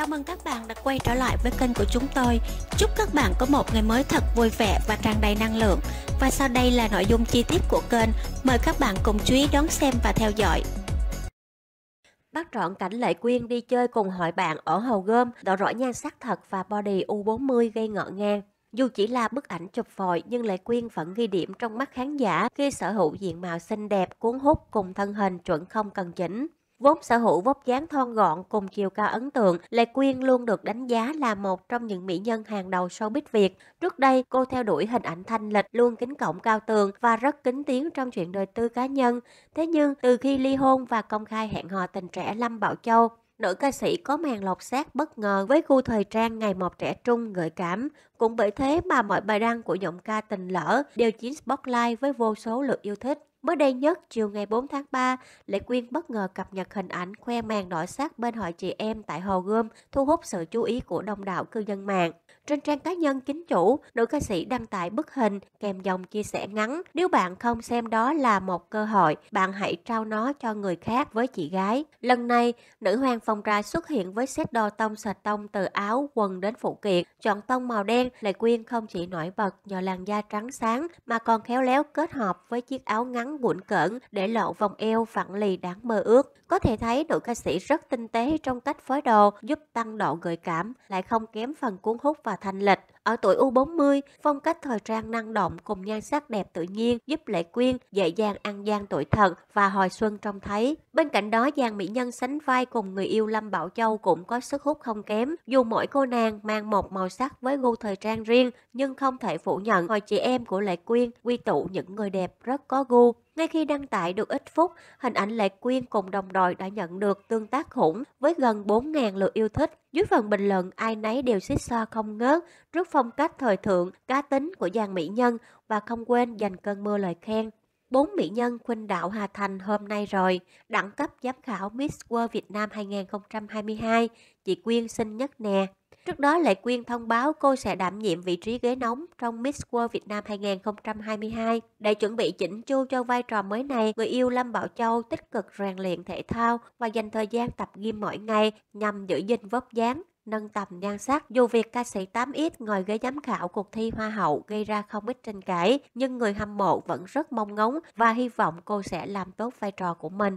Chào mừng các bạn đã quay trở lại với kênh của chúng tôi. Chúc các bạn có một ngày mới thật vui vẻ và tràn đầy năng lượng. Và sau đây là nội dung chi tiết của kênh. Mời các bạn cùng chú ý đón xem và theo dõi. Bắt trọn cảnh Lệ Quyên đi chơi cùng hội bạn ở hồ Gơm, lộ rõ nhan sắc thật và body U40 gây ngợ ngang. Dù chỉ là bức ảnh chụp vội nhưng Lệ Quyên vẫn ghi điểm trong mắt khán giả khi sở hữu diện mạo xinh đẹp cuốn hút cùng thân hình chuẩn không cần chỉnh vốn sở hữu vóc dáng thon gọn cùng chiều cao ấn tượng, Lê Quyên luôn được đánh giá là một trong những mỹ nhân hàng đầu showbiz Việt. Trước đây, cô theo đuổi hình ảnh thanh lịch, luôn kính cổng cao tường và rất kính tiếng trong chuyện đời tư cá nhân. Thế nhưng, từ khi ly hôn và công khai hẹn hò tình trẻ Lâm Bảo Châu, nữ ca sĩ có màn lột xác bất ngờ với gu thời trang ngày một trẻ trung gợi cảm. Cũng bởi thế mà mọi bài đăng của giọng ca tình lỡ đều chiếm spotlight với vô số lượt yêu thích. Mới đây nhất, chiều ngày 4 tháng 3, Lệ Quyên bất ngờ cập nhật hình ảnh khoe màn đổi sắc bên hội chị em tại Hồ Gươm, thu hút sự chú ý của đông đảo cư dân mạng. Trên trang cá nhân chính chủ, nữ ca sĩ đăng tải bức hình kèm dòng chia sẻ ngắn. Nếu bạn không xem đó là một cơ hội, bạn hãy trao nó cho người khác với chị gái. Lần này, nữ hoàng phòng trai xuất hiện với set đo tông sạch tông từ áo, quần đến phụ kiện. Chọn tông màu đen, Lệ Quyên không chỉ nổi bật nhờ làn da trắng sáng mà còn khéo léo kết hợp với chiếc áo ngắn hắn buồn cỡn để lộ vòng eo phẳng lì đáng mơ ước. Có thể thấy nữ ca sĩ rất tinh tế trong cách phối đồ giúp tăng độ gợi cảm, lại không kém phần cuốn hút và thanh lịch. Ở tuổi U40, phong cách thời trang năng động cùng nhan sắc đẹp tự nhiên giúp Lệ Quyên dễ dàng ăn gian tuổi thật và hồi xuân trông thấy. Bên cạnh đó, Giang Mỹ Nhân sánh vai cùng người yêu Lâm Bảo Châu cũng có sức hút không kém. Dù mỗi cô nàng mang một màu sắc với gu thời trang riêng, nhưng không thể phủ nhận hồi chị em của Lệ Quyên quy tụ những người đẹp rất có gu. Ngay khi đăng tải được ít phút, hình ảnh Lệ Quyên cùng đồng đội đã nhận được tương tác khủng với gần 4.000 lượt yêu thích. Dưới phần bình luận, ai nấy đều xích xoa không ngớt, trước phong cách thời thượng, cá tính của dàn Mỹ Nhân và không quên dành cơn mưa lời khen. Bốn mỹ nhân khuynh đạo Hà Thành hôm nay rồi, đẳng cấp giám khảo Miss World Việt Nam 2022, chị Quyên xinh nhất nè. Trước đó, Lệ Quyên thông báo cô sẽ đảm nhiệm vị trí ghế nóng trong Miss World Việt Nam 2022. Để chuẩn bị chỉnh chu cho vai trò mới này, người yêu Lâm Bảo Châu tích cực rèn luyện thể thao và dành thời gian tập gym mỗi ngày nhằm giữ gìn vóc dáng, nâng tầm nhan sắc. Dù việc ca sĩ 8X ngồi ghế giám khảo cuộc thi Hoa hậu gây ra không ít tranh cãi, nhưng người hâm mộ vẫn rất mong ngóng và hy vọng cô sẽ làm tốt vai trò của mình.